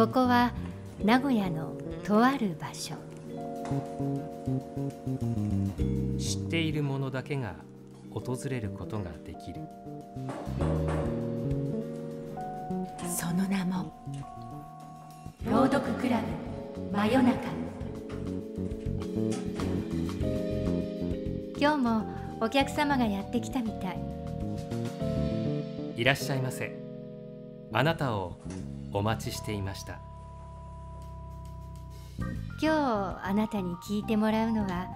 ここは名古屋のとある場所知っているものだけが訪れることができるその名も朗読クラブ真夜中今日もお客様がやってきたみたいいらっしゃいませあなたをお待ちしていました今日あなたに聞いてもらうのは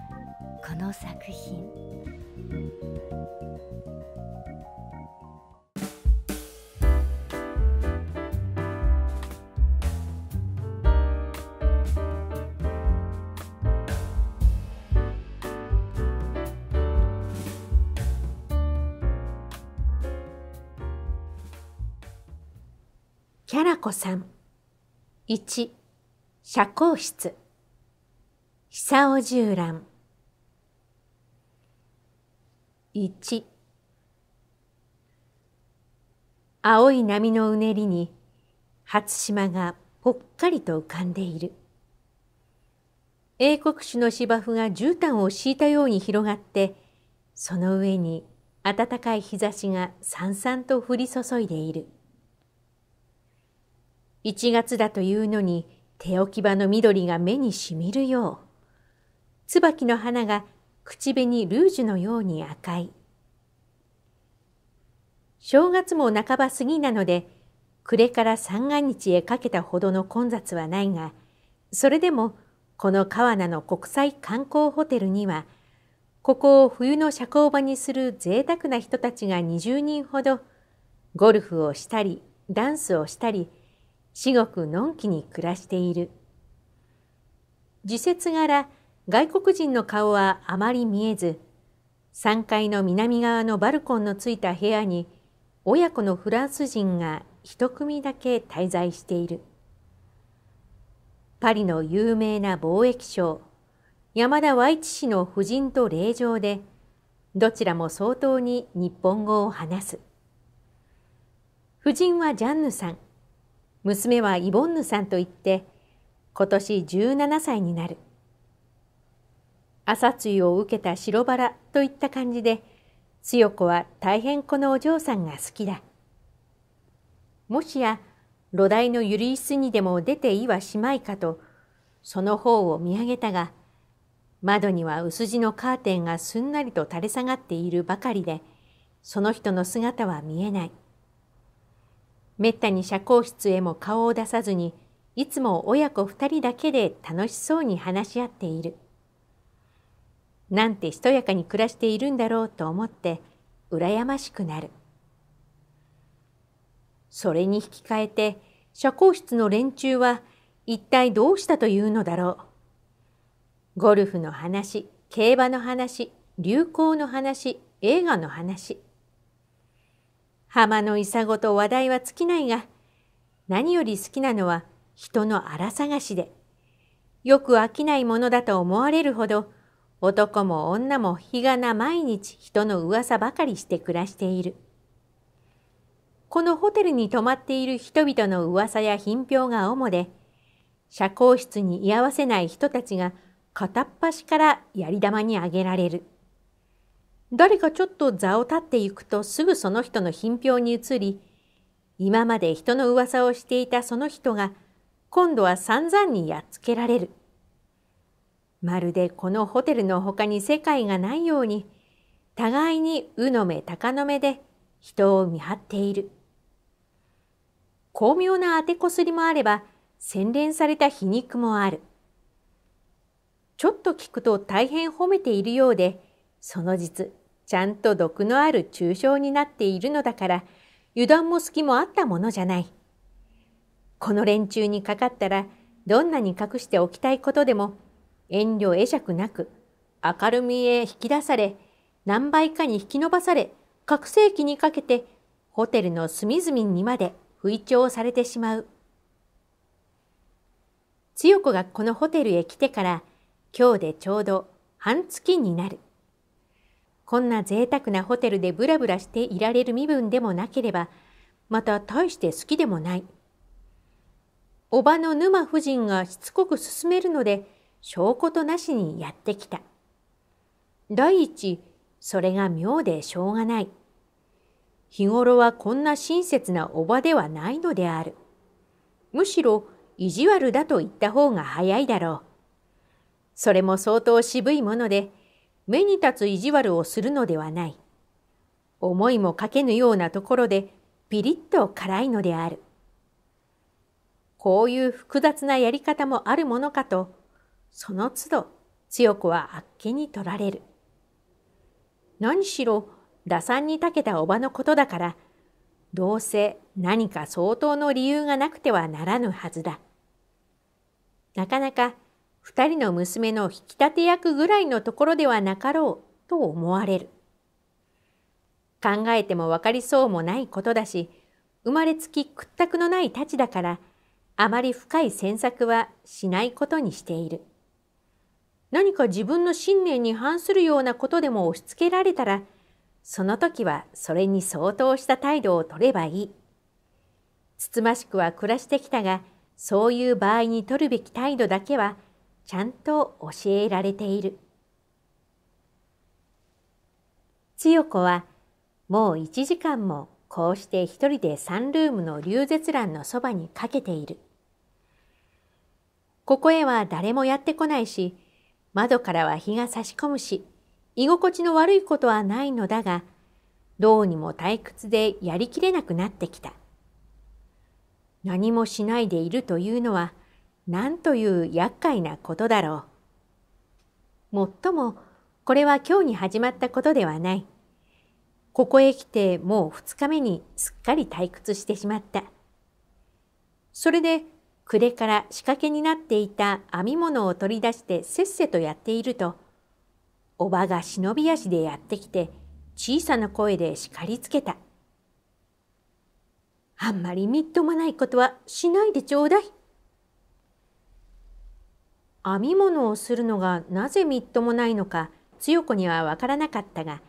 この作品キャラコさん。1、社交室。久尾十覧。1、青い波のうねりに、初島がぽっかりと浮かんでいる。英国種の芝生が絨毯を敷いたように広がって、その上に暖かい日差しがさんさんと降り注いでいる。1月だというのに手置き場の緑が目にしみるよう。椿の花が口紅ルージュのように赤い。正月も半ば過ぎなので、暮れから三が日へかけたほどの混雑はないが、それでもこの川名の国際観光ホテルには、ここを冬の社交場にする贅沢な人たちが20人ほど、ゴルフをしたり、ダンスをしたり、至極のんきに暮らしている。時節柄、外国人の顔はあまり見えず、3階の南側のバルコンのついた部屋に、親子のフランス人が一組だけ滞在している。パリの有名な貿易商、山田和一氏の夫人と霊場で、どちらも相当に日本語を話す。夫人はジャンヌさん、娘はイボンヌさんと言って今年17歳になる朝露を受けた白バラといった感じで強子は大変このお嬢さんが好きだもしや露台のゆるいすにでも出ていはしまいかとその方を見上げたが窓には薄地のカーテンがすんなりと垂れ下がっているばかりでその人の姿は見えない。めったに社交室へも顔を出さずにいつも親子二人だけで楽しそうに話し合っている。なんてしとやかに暮らしているんだろうと思って羨ましくなる。それに引き換えて社交室の連中は一体どうしたというのだろう。ゴルフの話、競馬の話、流行の話、映画の話。浜のイサゴと話題は尽きないが、何より好きなのは人の荒探しで、よく飽きないものだと思われるほど、男も女も日がな毎日人の噂ばかりして暮らしている。このホテルに泊まっている人々の噂や品評が主で、社交室に居合わせない人たちが片っ端からやり玉にあげられる。誰かちょっと座を立っていくとすぐその人の品評に移り、今まで人の噂をしていたその人が、今度は散々にやっつけられる。まるでこのホテルの他に世界がないように、互いにうの目鷹の目で人を見張っている。巧妙な当てこすりもあれば、洗練された皮肉もある。ちょっと聞くと大変褒めているようで、その実、ちゃんと毒のある抽象になっているのだから、油断も隙もあったものじゃない。この連中にかかったら、どんなに隠しておきたいことでも、遠慮会釈なく、明るみへ引き出され、何倍かに引き伸ばされ、拡声器にかけて、ホテルの隅々にまで吹聴されてしまう。強子がこのホテルへ来てから、今日でちょうど半月になる。こんな贅沢なホテルでブラブラしていられる身分でもなければ、また大して好きでもない。叔母の沼夫人がしつこく勧めるので、証拠となしにやってきた。第一、それが妙でしょうがない。日頃はこんな親切な叔母ではないのである。むしろ意地悪だと言った方が早いだろう。それも相当渋いもので、目に立つ意地悪をするのではない。思いもかけぬようなところでピリッと辛いのである。こういう複雑なやり方もあるものかと、その都度強くはあっけに取られる。何しろ打算にたけたおばのことだから、どうせ何か相当の理由がなくてはならぬはずだ。なかなか二人の娘の引き立て役ぐらいのところではなかろうと思われる。考えてもわかりそうもないことだし、生まれつき屈託のない太刀だから、あまり深い詮索はしないことにしている。何か自分の信念に反するようなことでも押し付けられたら、その時はそれに相当した態度を取ればいい。つつましくは暮らしてきたが、そういう場合に取るべき態度だけはちゃんと教えられている。千代子はもう一時間もこうして一人でサンルームの流絶欄のそばにかけている。ここへは誰もやってこないし、窓からは日が差し込むし、居心地の悪いことはないのだが、どうにも退屈でやりきれなくなってきた。何もしないでいるというのは、何という厄介なことだろう。もっとも、これは今日に始まったことではない。ここへ来てもう二日目にすっかり退屈してしまった。それで暮れから仕掛けになっていた編み物を取り出してせっせとやっていると、おばが忍び足でやってきて小さな声で叱りつけた。あんまりみっともないことはしないでちょうだい。編み物をするのがなぜみっともないのか強こにはわからなかったが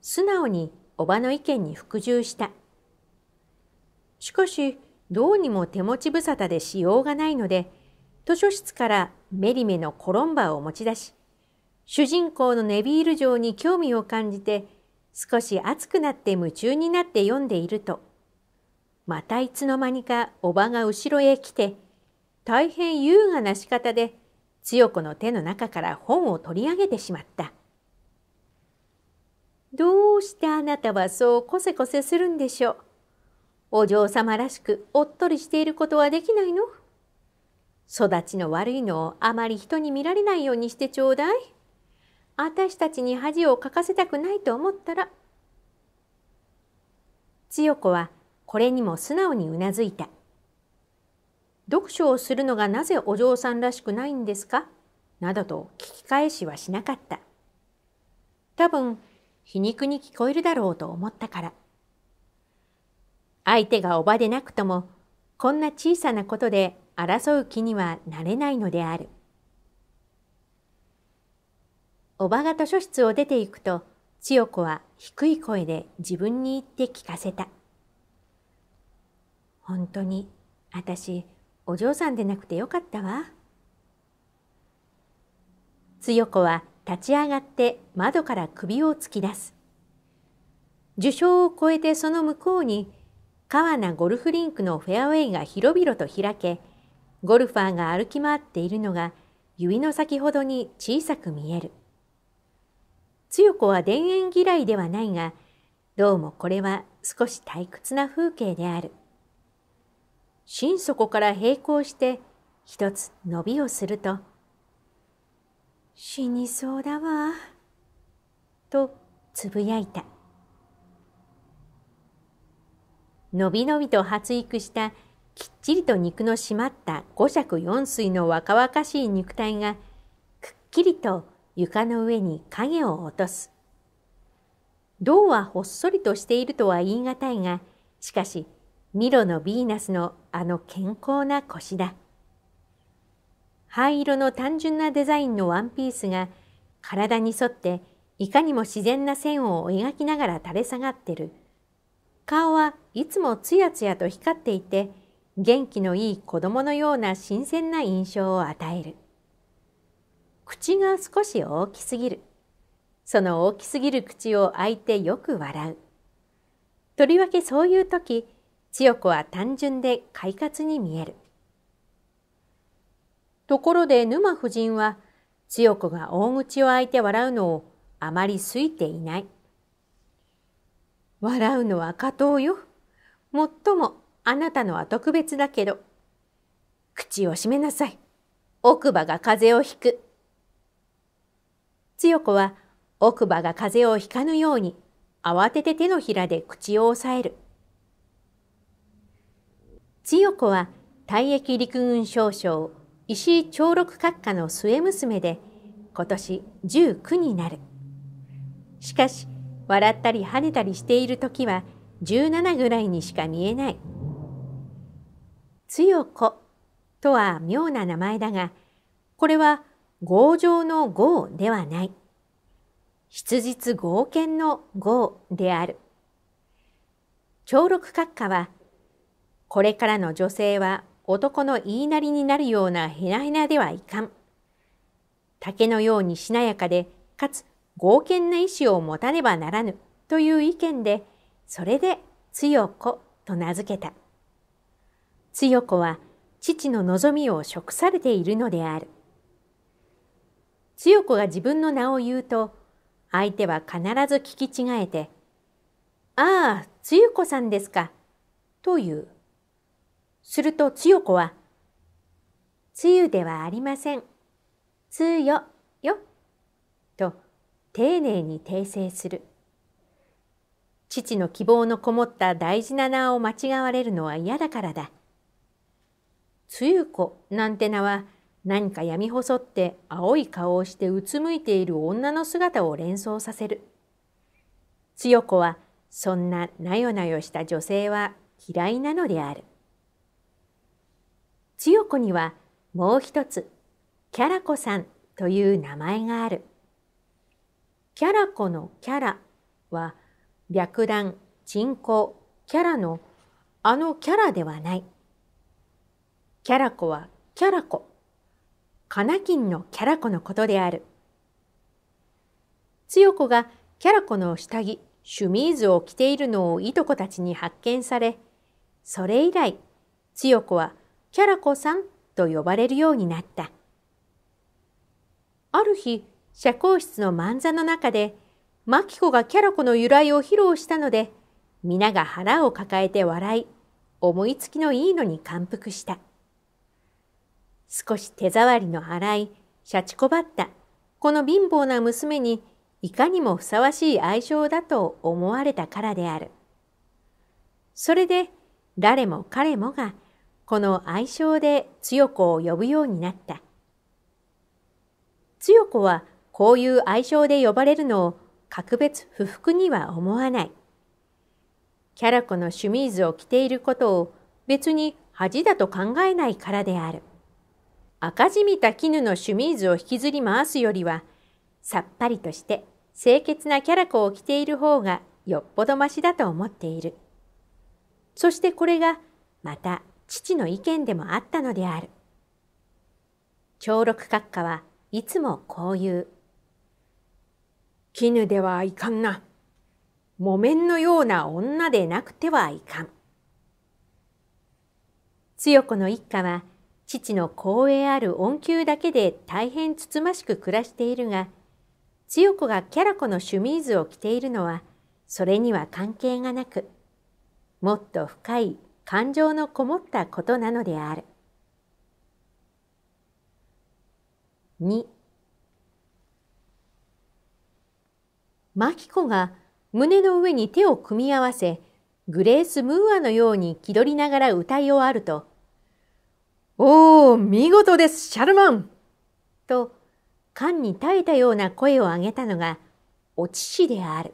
素直におばの意見に服従したしかしどうにも手持ち無沙汰でしようがないので図書室からメリメのコロンバを持ち出し主人公のネビール城に興味を感じて少し熱くなって夢中になって読んでいるとまたいつの間にかおばが後ろへ来て大変優雅な仕方で千代子の手の中から本を取り上げてしまった。どうしてあなたはそうこせこせするんでしょう。お嬢様らしくおっとりしていることはできないの育ちの悪いのをあまり人に見られないようにしてちょうだい。私たちに恥をかかせたくないと思ったら。千代子はこれにも素直にうなずいた。読書をするのがなぜお嬢さんらしくないんですかなどと聞き返しはしなかった。多分、皮肉に聞こえるだろうと思ったから。相手がおばでなくとも、こんな小さなことで争う気にはなれないのである。おばが図書室を出ていくと、千代子は低い声で自分に言って聞かせた。本当に、私、お嬢さんでなくてよかったわ。つよ子は立ち上がって窓から首を突き出す。樹氷を越えてその向こうに、川名ゴルフリンクのフェアウェイが広々と開け、ゴルファーが歩き回っているのが指の先ほどに小さく見える。つよ子は田園嫌いではないが、どうもこれは少し退屈な風景である。心底から並行して一つ伸びをすると、死にそうだわ、とつぶやいた。のびのびと発育したきっちりと肉の締まった五尺四水の若々しい肉体がくっきりと床の上に影を落とす。銅はほっそりとしているとは言い難いが、しかしミロのヴィーナスのあの健康な腰だ。灰色の単純なデザインのワンピースが体に沿っていかにも自然な線を描きながら垂れ下がってる。顔はいつもつやつやと光っていて、元気のいい子供のような新鮮な印象を与える。口が少し大きすぎる。その大きすぎる口を開いてよく笑う。とりわけそういう時、千代子は単純で快活に見える。ところで沼夫人は千代子が大口を開いて笑うのをあまり好いていない。笑うのは加藤よ。もっともあなたのは特別だけど。口を閉めなさい。奥歯が風邪をひく。千代子は奥歯が風邪をひかぬように慌てて手のひらで口を押さえる。千代子は退役陸軍少将石井長六閣下の末娘で今年19になる。しかし笑ったり跳ねたりしている時は17ぐらいにしか見えない。つよことは妙な名前だが、これは強情の豪ではない。質実豪健の豪である。長六閣下はこれからの女性は男の言いなりになるようなヘナヘナではいかん。竹のようにしなやかで、かつ剛健な意志を持たねばならぬという意見で、それで強子と名付けた。強子は父の望みを食されているのである。強子が自分の名を言うと、相手は必ず聞き違えて、ああ、つゆこさんですか、という。するとつよこは、つゆではありません。つよ、よ。と、丁寧に訂正する。父の希望のこもった大事な名を間違われるのは嫌だからだ。つゆこなんて名は、何か闇細って青い顔をしてうつむいている女の姿を連想させる。つよこはそんななよなよした女性は嫌いなのである。千代子にはもう一つ、キャラ子さんという名前がある。キャラ子のキャラは、白弾、鎮行、キャラのあのキャラではない。キャラ子はキャラ子。カナキンのキャラ子のことである。つよ子がキャラ子の下着、シュミーズを着ているのをいとこたちに発見され、それ以来、つよ子はキャラコさんと呼ばれるようになった。ある日、社交室の漫座の中で、マキコがキャラコの由来を披露したので、皆が腹を抱えて笑い、思いつきのいいのに感服した。少し手触りの荒い、シャチコバった、この貧乏な娘に、いかにもふさわしい愛称だと思われたからである。それで、誰も彼もがこの愛称で強子を呼ぶようになった。強子はこういう愛称で呼ばれるのを格別不服には思わない。キャラ子のシュミーズを着ていることを別に恥だと考えないからである。赤じみた絹のシュミーズを引きずり回すよりは、さっぱりとして清潔なキャラ子を着ている方がよっぽどましだと思っている。そしてこれがまた父の意見でもあったのである。協力閣下はいつもこう言う。絹ではいかんな。木綿のような女でなくてはいかん。強子の一家は父の光栄ある恩給だけで大変つつましく暮らしているが、強子がキャラ子のシュミーズを着ているのは、それには関係がなく、もっと深い感情のこもったことなのである。2マキコが胸の上に手を組み合わせ、グレース・ムーアのように気取りながら歌い終わると、おお、見事です、シャルマンと、缶に耐えたような声を上げたのが、チ父である。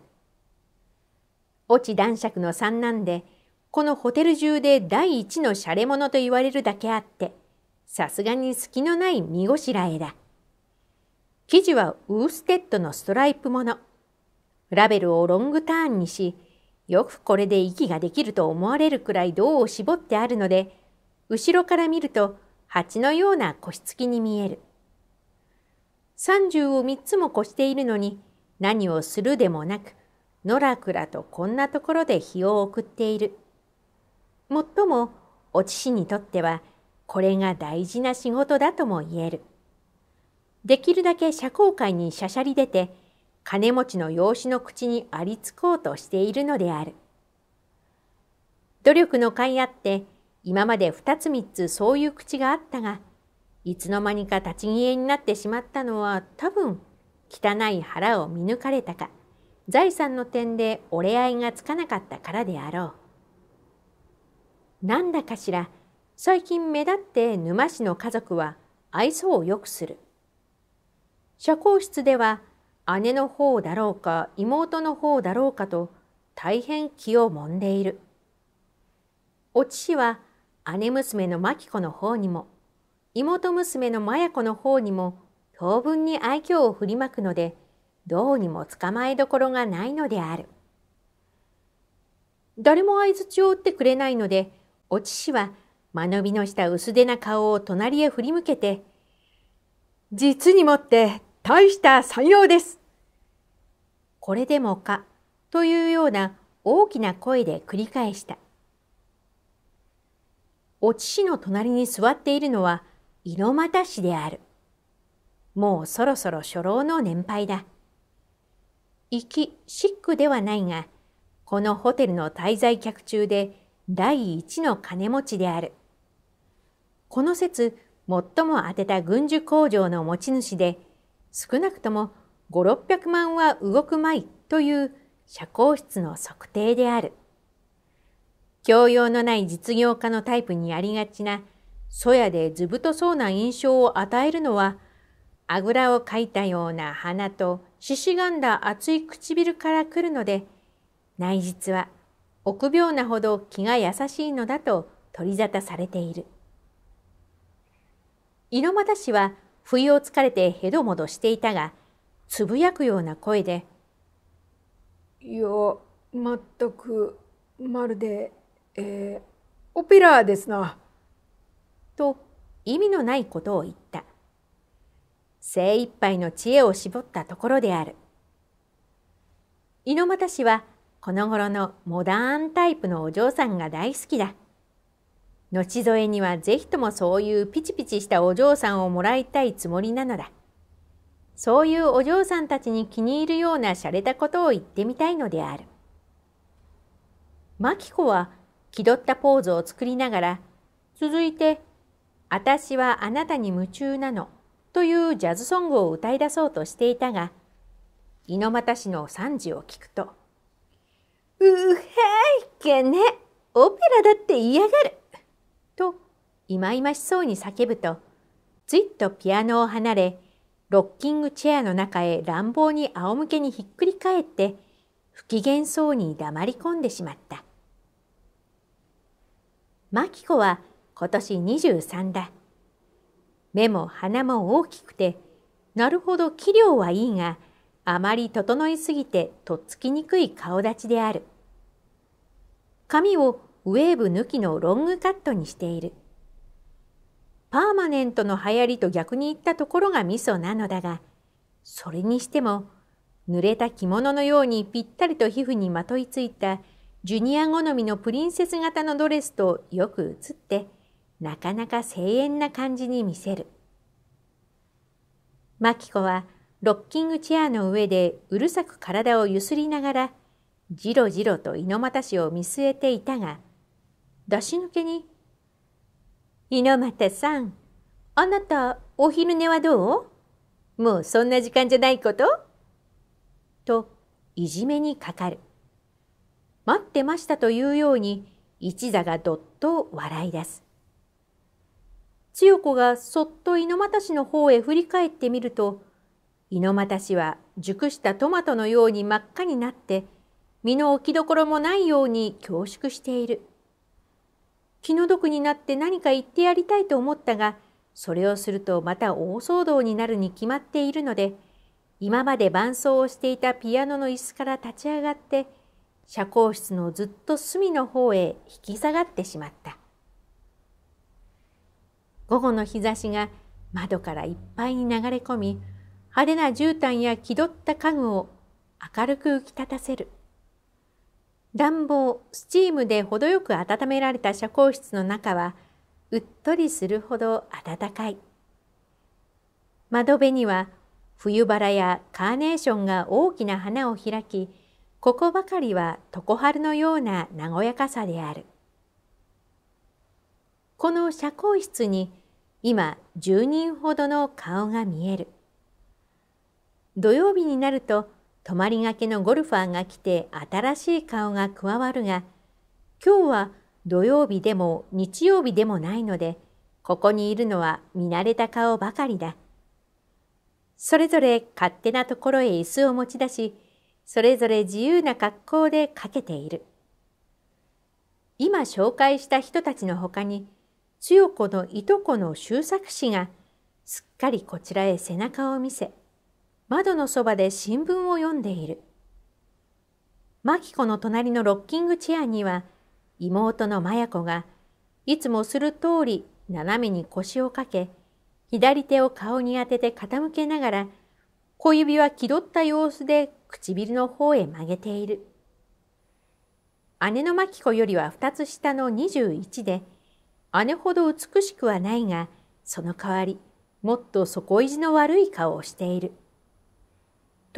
落ち男爵の三男で、このホテル中で第一のシャレ者と言われるだけあって、さすがに隙のない見ごしらえだ。生地はウーステッドのストライプもの。ラベルをロングターンにし、よくこれで息ができると思われるくらい銅を絞ってあるので、後ろから見ると蜂のような腰つきに見える。30を3つも越しているのに、何をするでもなく、のらくらとこんなところで日を送っている。もっともお父にとってはこれが大事な仕事だとも言える。できるだけ社交界にしゃしゃり出て金持ちの養子の口にありつこうとしているのである。努力の甲斐あって今まで二つ三つそういう口があったがいつの間にか立ち消えになってしまったのは多分汚い腹を見抜かれたか財産の点で折れ合いがつかなかったからであろう。なんだかしら最近目立って沼市の家族は愛想を良くする。社交室では姉の方だろうか妹の方だろうかと大変気をもんでいる。お父は姉娘の真紀子の方にも妹娘の麻也子の方にも当分に愛嬌を振りまくのでどうにも捕まえどころがないのである。誰も相づちを打ってくれないのでおちしは間延びのした薄手な顔を隣へ振り向けて、実にもって大した才能です。これでもかというような大きな声で繰り返した。おちしの隣に座っているのは猪俣氏である。もうそろそろ初老の年配だ。行きシックではないが、このホテルの滞在客中で第一の金持ちである。この説、最も当てた軍需工場の持ち主で、少なくとも五六百万は動くまいという社交室の測定である。教養のない実業家のタイプにありがちな、そやでずぶとそうな印象を与えるのは、あぐらをかいたような鼻と、ししがんだ厚い唇から来るので、内実は臆病なほど気が優しいのだと取り沙汰されている猪俣氏は不意をつかれてへどもどしていたがつぶやくような声で「いや全くまるで、えー、オペラーですな」と意味のないことを言った精一杯の知恵を絞ったところである猪俣氏はこの頃のモダンタイプのお嬢さんが大好きだ。後添えにはぜひともそういうピチピチしたお嬢さんをもらいたいつもりなのだ。そういうお嬢さんたちに気に入るような洒落たことを言ってみたいのである。マキコは気取ったポーズを作りながら、続いて、私はあなたに夢中なのというジャズソングを歌い出そうとしていたが、猪俣市の惨事を聞くと、けね、オペラだって嫌がる。と、いまいましそうに叫ぶと、ついっとピアノを離れ、ロッキングチェアの中へ乱暴に仰向けにひっくり返って、不機嫌そうに黙り込んでしまった。マキコは今年23だ。目も鼻も大きくて、なるほど器量はいいが、あまり整いすぎてとっつきにくい顔立ちである。髪をウェーブ抜きのロングカットにしている。パーマネントの流行りと逆に言ったところがミソなのだが、それにしても、濡れた着物のようにぴったりと皮膚にまといついたジュニア好みのプリンセス型のドレスとよく映って、なかなか声援な感じに見せる。マキコはロッキングチェアの上でうるさく体をゆすりながら、じろじろと猪俣氏を見据えていたが出し抜けに「猪俣さんあなたお昼寝はどうもうそんな時間じゃないこと?」といじめにかかる待ってましたというように一座がどっと笑い出す千代子がそっと猪俣氏の方へ振り返ってみると猪俣氏は熟したトマトのように真っ赤になって身の置きどころもないように恐縮している。気の毒になって何か言ってやりたいと思ったが、それをするとまた大騒動になるに決まっているので、今まで伴奏をしていたピアノの椅子から立ち上がって、社交室のずっと隅の方へ引き下がってしまった。午後の日差しが窓からいっぱいに流れ込み、派手な絨毯や気取った家具を明るく浮き立たせる。暖房、スチームで程よく温められた社交室の中は、うっとりするほど暖かい。窓辺には冬バラやカーネーションが大きな花を開き、ここばかりは常春のような和やかさである。この社交室に今10人ほどの顔が見える。土曜日になると泊まりがけのゴルファーが来て新しい顔が加わるが、今日は土曜日でも日曜日でもないので、ここにいるのは見慣れた顔ばかりだ。それぞれ勝手なところへ椅子を持ち出し、それぞれ自由な格好でかけている。今紹介した人たちのほかに、千代子のいとこの修作師が、すっかりこちらへ背中を見せ、窓のそばで新聞を読んでいる。マキコの隣のロッキングチェアには、妹のマヤ子が、いつもする通り斜めに腰をかけ、左手を顔に当てて傾けながら、小指は気取った様子で唇の方へ曲げている。姉のマキコよりは二つ下の21で、姉ほど美しくはないが、その代わり、もっと底意地の悪い顔をしている。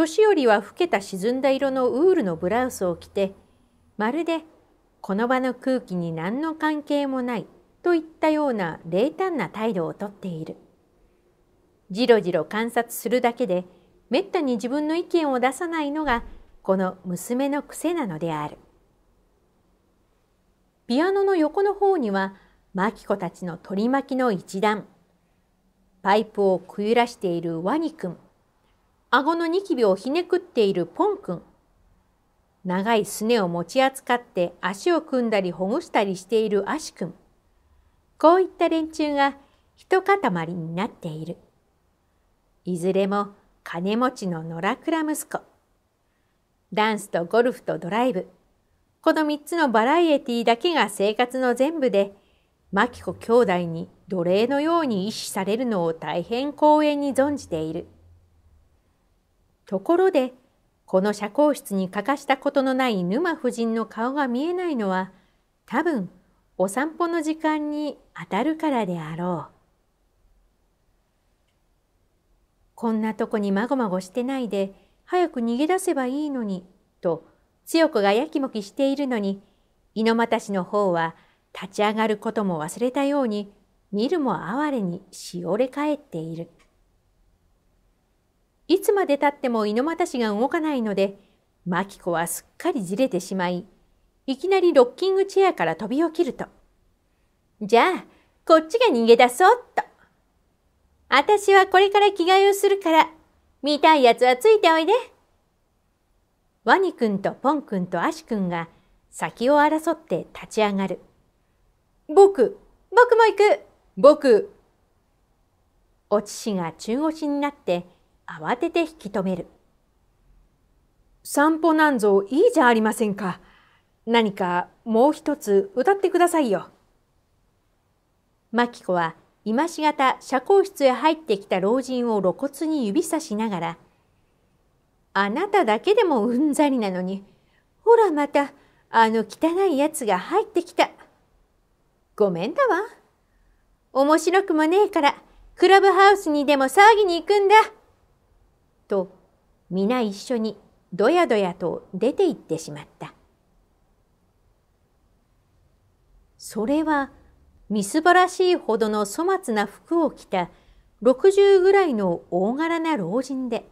年寄りは老けた沈んだ色のウールのブラウスを着てまるでこの場の空気に何の関係もないといったような冷淡な態度をとっているじろじろ観察するだけでめったに自分の意見を出さないのがこの娘の癖なのであるピアノの横の方にはマキコたちの取り巻きの一団パイプをくゆらしているワニ君顎のニキビをひねくっているポン君。長いすねを持ち扱って足を組んだりほぐしたりしているアシ君。こういった連中が一塊になっている。いずれも金持ちの野良倉息子。ダンスとゴルフとドライブ。この三つのバラエティだけが生活の全部で、マキコ兄弟に奴隷のように意志されるのを大変光栄に存じている。ところでこの社交室に欠かしたことのない沼夫人の顔が見えないのは多分お散歩の時間にあたるからであろう。こんなとこにまごまごしてないで早く逃げ出せばいいのにと強くがやきもきしているのに猪俣氏の方は立ち上がることも忘れたように見るも哀れにしおれ返っている。いつまでたっても猪俣氏が動かないので、マキコはすっかりじれてしまい、いきなりロッキングチェアから飛び起きると、じゃあ、こっちが逃げ出そうっと。私はこれから着替えをするから、見たいやつはついておいで。ワニくんとポンくんとアシくんが先を争って立ち上がる。僕、僕も行く、僕。おちしが中腰になって、慌てて引き止める。散歩なんぞいいじゃありませんか。何かもう一つ歌ってくださいよ。マキコは今しがた社交室へ入ってきた老人を露骨に指さしながら、あなただけでもうんざりなのに、ほらまた、あの汚いやつが入ってきた。ごめんだわ。面白くもねえから、クラブハウスにでも騒ぎに行くんだ。と皆一緒にどやどやと出て行ってしまった。それはみすぼらしいほどの粗末な服を着た60ぐらいの大柄な老人で、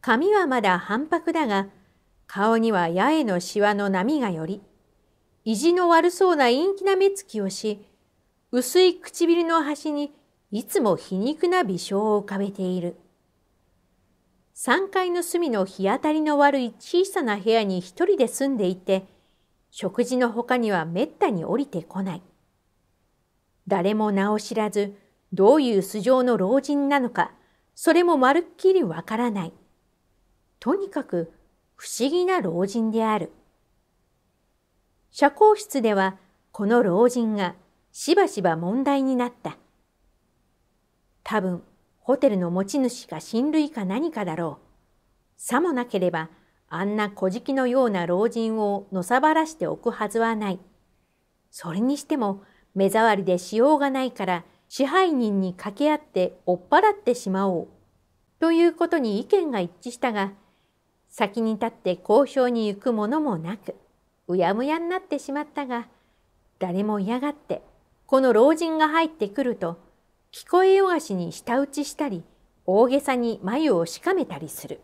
髪はまだ半白だが、顔には八重のしわの波がより、意地の悪そうな陰気な目つきをし、薄い唇の端にいつも皮肉な微笑を浮かべている。3階の隅の日当たりの悪い小さな部屋に一人で住んでいて、食事の他にはめったに降りてこない。誰も名を知らず、どういう素性の老人なのか、それもまるっきりわからない。とにかく不思議な老人である。社交室ではこの老人がしばしば問題になった。多分、ホテルの持ち主が親類か何かだろう。さもなければ、あんな小じのような老人をのさばらしておくはずはない。それにしても、目障りでしようがないから、支配人に掛け合って追っ払ってしまおう。ということに意見が一致したが、先に立って交渉に行くものもなく、うやむやになってしまったが、誰も嫌がって、この老人が入ってくると、聞こえよがしに舌打ちしたり大げさに眉をしかめたりする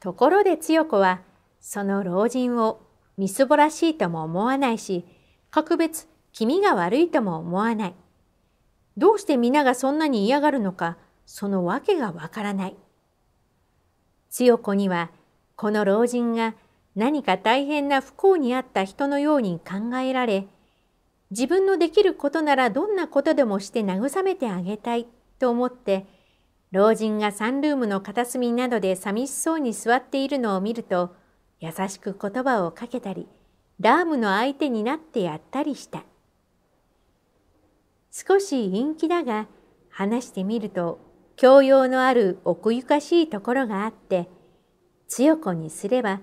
ところで強子はその老人をみすぼらしいとも思わないし格別気味が悪いとも思わないどうして皆がそんなに嫌がるのかその訳がわからない強子にはこの老人が何か大変な不幸にあった人のように考えられ自分のできることならどんなことでもして慰めてあげたいと思って老人がサンルームの片隅などで寂しそうに座っているのを見ると優しく言葉をかけたりラームの相手になってやったりした少し陰気だが話してみると教養のある奥ゆかしいところがあって強子にすれば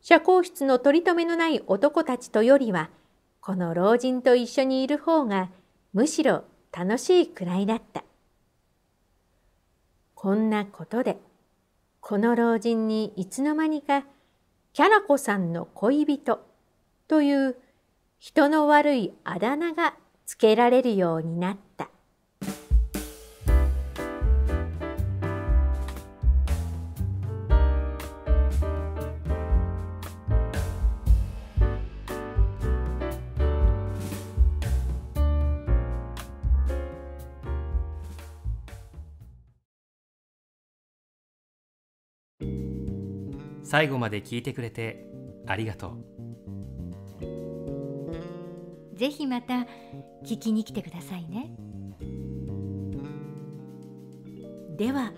社交室の取り留めのない男たちとよりはこの老人と一緒にいる方がむしろ楽しいくらいだった。こんなことで、この老人にいつの間にか、キャラ子さんの恋人という人の悪いあだ名がつけられるようになった。最後まで聞いてくれてありがとうぜひまた聞きに来てくださいねでは